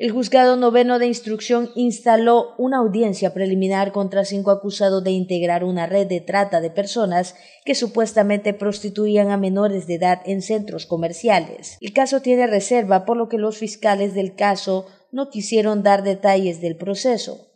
El juzgado noveno de instrucción instaló una audiencia preliminar contra cinco acusados de integrar una red de trata de personas que supuestamente prostituían a menores de edad en centros comerciales. El caso tiene reserva, por lo que los fiscales del caso no quisieron dar detalles del proceso.